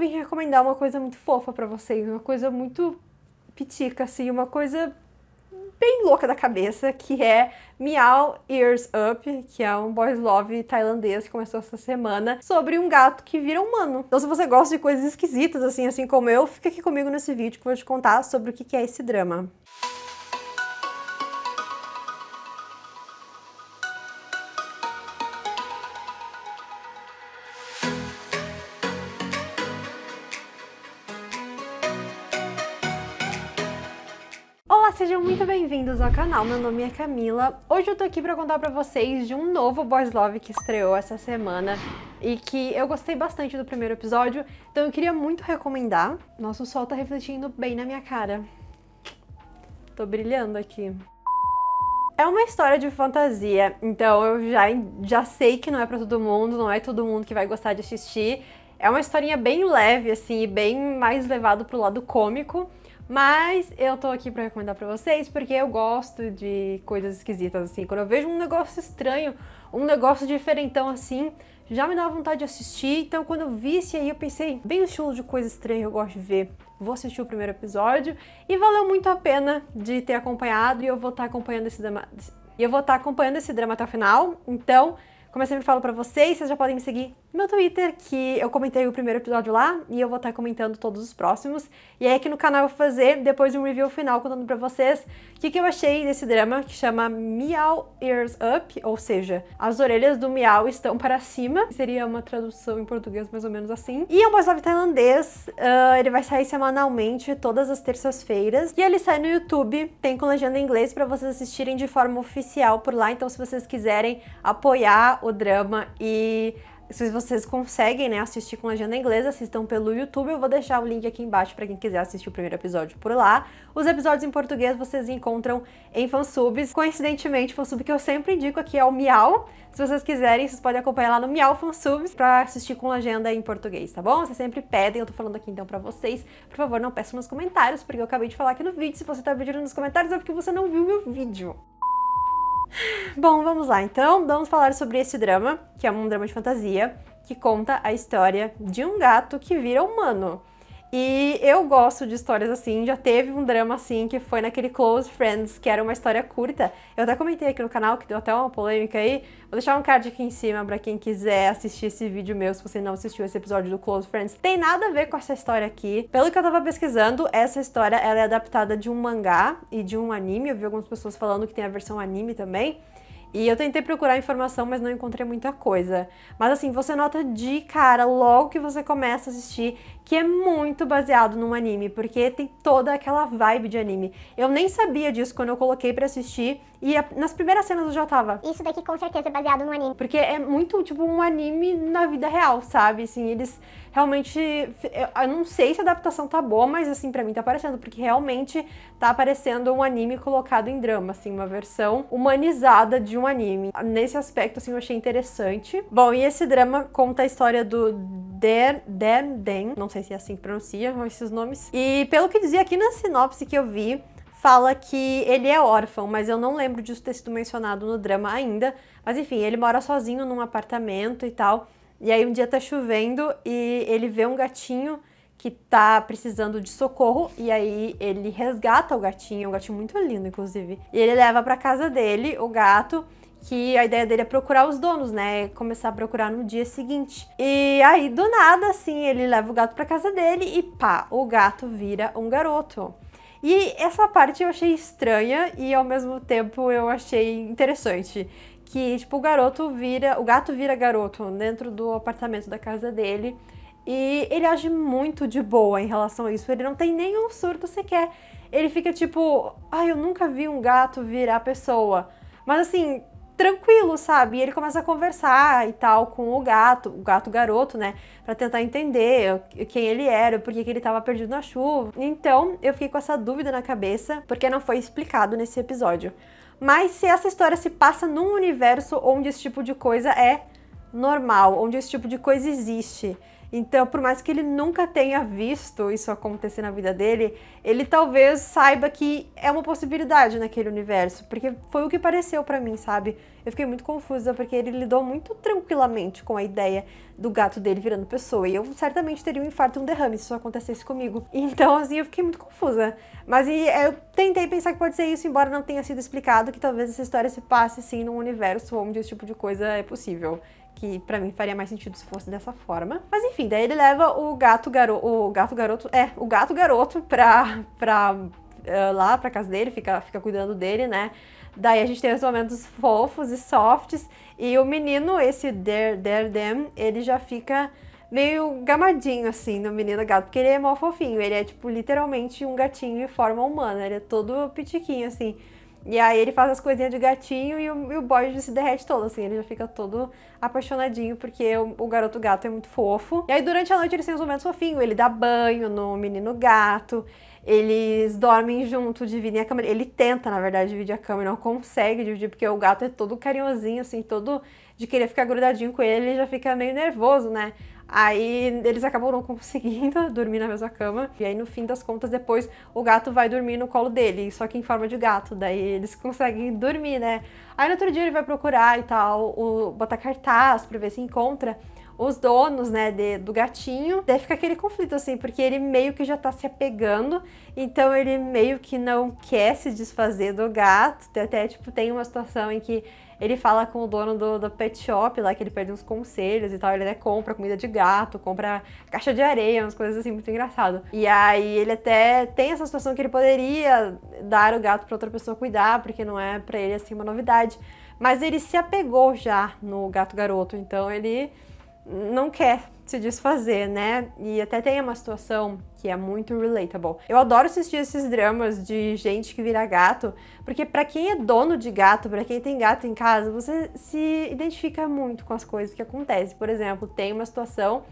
vim recomendar uma coisa muito fofa para vocês, uma coisa muito pitica, assim, uma coisa bem louca da cabeça, que é Meow Ears Up, que é um boys love tailandês que começou essa semana, sobre um gato que vira humano. Então se você gosta de coisas esquisitas, assim, assim como eu, fica aqui comigo nesse vídeo que eu vou te contar sobre o que é esse drama. Música sejam muito bem-vindos ao canal. Meu nome é Camila. Hoje eu tô aqui para contar para vocês de um novo Boys Love que estreou essa semana e que eu gostei bastante do primeiro episódio, então eu queria muito recomendar. Nosso sol tá refletindo bem na minha cara. Tô brilhando aqui. É uma história de fantasia, então eu já, já sei que não é para todo mundo, não é todo mundo que vai gostar de assistir. É uma historinha bem leve, assim, e bem mais levado pro lado cômico. Mas eu tô aqui para recomendar para vocês porque eu gosto de coisas esquisitas assim. Quando eu vejo um negócio estranho, um negócio diferentão assim, já me dá vontade de assistir. Então quando eu vi esse aí, eu pensei, bem o estilo de coisa estranha que eu gosto de ver. Vou assistir o primeiro episódio e valeu muito a pena de ter acompanhado e eu vou estar tá acompanhando esse drama e eu vou estar tá acompanhando esse drama até o final. Então, como eu sempre falo para vocês, vocês já podem me seguir no meu Twitter, que eu comentei o primeiro episódio lá e eu vou estar comentando todos os próximos. E aí aqui no canal eu vou fazer depois um review final contando para vocês o que, que eu achei desse drama que chama Miau Ears Up, ou seja, as orelhas do Miau estão para cima. Seria uma tradução em português mais ou menos assim. E é um boys tailandês, uh, ele vai sair semanalmente todas as terças-feiras. E ele sai no YouTube, tem com legenda em inglês para vocês assistirem de forma oficial por lá. Então se vocês quiserem apoiar o drama e se vocês conseguem né, assistir com legenda inglesa, assistam pelo YouTube. Eu vou deixar o link aqui embaixo para quem quiser assistir o primeiro episódio por lá. Os episódios em português vocês encontram em fansubs. Coincidentemente, fansub que eu sempre indico aqui é o Miau. Se vocês quiserem, vocês podem acompanhar lá no Miau Fansubs para assistir com legenda em português, tá bom? Vocês sempre pedem, eu tô falando aqui então para vocês. Por favor, não peçam nos comentários, porque eu acabei de falar aqui no vídeo. Se você tá pedindo nos comentários é porque você não viu meu vídeo. Bom, vamos lá então, vamos falar sobre esse drama, que é um drama de fantasia, que conta a história de um gato que vira humano. E eu gosto de histórias assim, já teve um drama assim, que foi naquele Close Friends, que era uma história curta. Eu até comentei aqui no canal, que deu até uma polêmica aí. Vou deixar um card aqui em cima para quem quiser assistir esse vídeo meu, se você não assistiu esse episódio do Close Friends. Tem nada a ver com essa história aqui. Pelo que eu tava pesquisando, essa história ela é adaptada de um mangá e de um anime. Eu vi algumas pessoas falando que tem a versão anime também. E eu tentei procurar informação, mas não encontrei muita coisa. Mas assim, você nota de cara, logo que você começa a assistir, que é muito baseado num anime, porque tem toda aquela vibe de anime. Eu nem sabia disso quando eu coloquei para assistir, e nas primeiras cenas eu já tava. Isso daqui com certeza é baseado num anime. Porque é muito tipo um anime na vida real, sabe? Assim, eles realmente. Eu não sei se a adaptação tá boa, mas assim, para mim tá parecendo, porque realmente tá aparecendo um anime colocado em drama, assim, uma versão humanizada de um anime. Nesse aspecto, assim, eu achei interessante. Bom, e esse drama conta a história do Der, Der Den, não sei se é assim que pronuncia esses nomes. E pelo que dizia aqui na sinopse que eu vi, fala que ele é órfão, mas eu não lembro disso ter sido mencionado no drama ainda. Mas enfim, ele mora sozinho num apartamento e tal. E aí um dia tá chovendo e ele vê um gatinho que tá precisando de socorro e aí ele resgata o gatinho, um gatinho muito lindo inclusive. E ele leva para casa dele o gato que a ideia dele é procurar os donos, né? Começar a procurar no dia seguinte. E aí, do nada, assim, ele leva o gato para casa dele e pá, o gato vira um garoto. E essa parte eu achei estranha e ao mesmo tempo eu achei interessante. Que, tipo, o garoto vira. O gato vira garoto dentro do apartamento da casa dele. E ele age muito de boa em relação a isso. Ele não tem nenhum surto sequer. Ele fica tipo, ai, ah, eu nunca vi um gato virar pessoa. Mas assim, tranquilo, sabe? E ele começa a conversar e tal com o gato, o gato garoto, né? Pra tentar entender quem ele era, por que ele tava perdido na chuva. Então, eu fiquei com essa dúvida na cabeça, porque não foi explicado nesse episódio. Mas se essa história se passa num universo onde esse tipo de coisa é normal, onde esse tipo de coisa existe. Então, por mais que ele nunca tenha visto isso acontecer na vida dele, ele talvez saiba que é uma possibilidade naquele universo, porque foi o que pareceu para mim, sabe? Eu fiquei muito confusa porque ele lidou muito tranquilamente com a ideia do gato dele virando pessoa, e eu certamente teria um infarto e um derrame se isso acontecesse comigo. Então, assim, eu fiquei muito confusa. Mas e, é, eu tentei pensar que pode ser isso, embora não tenha sido explicado que talvez essa história se passe sim num universo onde esse tipo de coisa é possível que para mim faria mais sentido se fosse dessa forma. Mas enfim, daí ele leva o gato garoto, o gato garoto, é, o gato garoto pra, pra uh, lá pra casa dele, fica, fica cuidando dele, né? Daí a gente tem os momentos fofos e softs, e o menino, esse Dare, Dare Them, ele já fica meio gamadinho, assim, no menino gato, porque ele é mó fofinho, ele é, tipo, literalmente um gatinho em forma humana, ele é todo pitiquinho, assim. E aí ele faz as coisinhas de gatinho e o, e o boy se derrete todo, assim, ele já fica todo apaixonadinho, porque o, o, garoto gato é muito fofo. E aí durante a noite eles têm um momento fofinho, ele dá banho no menino gato, eles dormem junto, dividem a cama. Ele tenta, na verdade, dividir a cama e não consegue dividir, porque o gato é todo carinhosinho, assim, todo de querer ficar grudadinho com ele, ele já fica meio nervoso, né? Aí eles acabam não conseguindo dormir na mesma cama. E aí, no fim das contas, depois o gato vai dormir no colo dele, só que em forma de gato. Daí eles conseguem dormir, né? Aí no outro dia ele vai procurar e tal, o, botar cartaz pra ver se encontra os donos, né, de, do gatinho. Daí fica aquele conflito, assim, porque ele meio que já tá se apegando, então ele meio que não quer se desfazer do gato. Até, tipo, tem uma situação em que ele fala com o dono do, do pet shop lá, que ele pede uns conselhos e tal. Ele até compra comida de gato, compra caixa de areia, umas coisas assim, muito engraçado. E aí ele até tem essa situação que ele poderia dar o gato para outra pessoa cuidar, porque não é para ele assim uma novidade. Mas ele se apegou já no gato garoto, então ele não quer se desfazer, né? E até tem uma situação que é muito relatable. Eu adoro assistir esses dramas de gente que vira gato, porque para quem é dono de gato, para quem tem gato em casa, você se identifica muito com as coisas que acontecem. Por exemplo, tem uma situação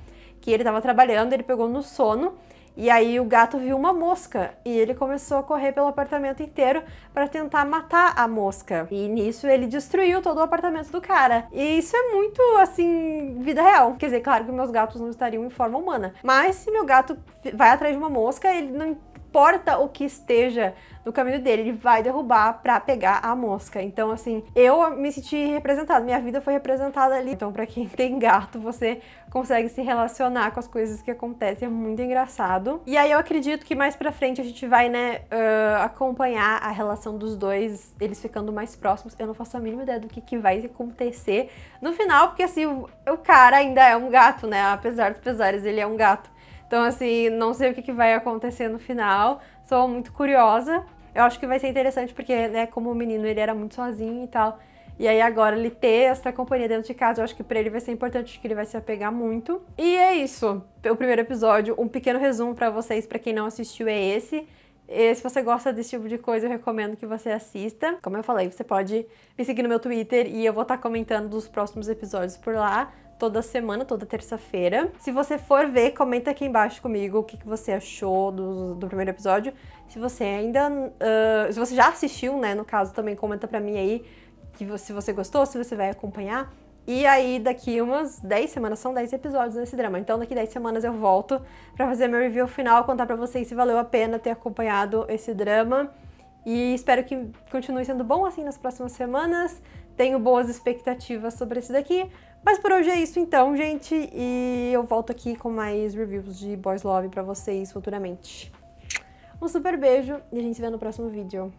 que ele estava trabalhando, ele pegou no sono e aí o gato viu uma mosca e ele começou a correr pelo apartamento inteiro para tentar matar a mosca. E nisso ele destruiu todo o apartamento do cara. E isso é muito assim, vida real. Quer dizer, claro que meus gatos não estariam em forma humana, mas se meu gato vai atrás de uma mosca, ele não importa o que esteja no caminho dele, ele vai derrubar para pegar a mosca. Então, assim, eu me senti representada, minha vida foi representada ali. Então, para quem tem gato, você consegue se relacionar com as coisas que acontecem, é muito engraçado. E aí eu acredito que mais para frente a gente vai, né, uh, acompanhar a relação dos dois, eles ficando mais próximos. Eu não faço a mínima ideia do que, que vai acontecer no final, porque assim, o cara ainda é um gato, né? Apesar dos pesares, ele é um gato. Então, assim, não sei o que, que vai acontecer no final, sou muito curiosa. Eu acho que vai ser interessante porque, né, como o menino ele era muito sozinho e tal. E aí agora ele ter essa companhia dentro de casa, eu acho que para ele vai ser importante, acho que ele vai se apegar muito. E é isso. O primeiro episódio, um pequeno resumo para vocês, para quem não assistiu, é esse. E se você gosta desse tipo de coisa, eu recomendo que você assista. Como eu falei, você pode me seguir no meu Twitter e eu vou estar tá comentando dos próximos episódios por lá toda semana, toda terça-feira. Se você for ver, comenta aqui embaixo comigo o que, que você achou do, do primeiro episódio. Se você ainda. Uh, se você já assistiu, né? No caso, também comenta pra mim aí que, se você gostou, se você vai acompanhar. E aí, daqui umas 10 semanas, são 10 episódios nesse drama. Então, daqui 10 semanas eu volto para fazer meu review final, contar para vocês se valeu a pena ter acompanhado esse drama. E espero que continue sendo bom assim nas próximas semanas. Tenho boas expectativas sobre esse daqui. Mas por hoje é isso então, gente. E eu volto aqui com mais reviews de Boys Love para vocês futuramente. Um super beijo e a gente se vê no próximo vídeo.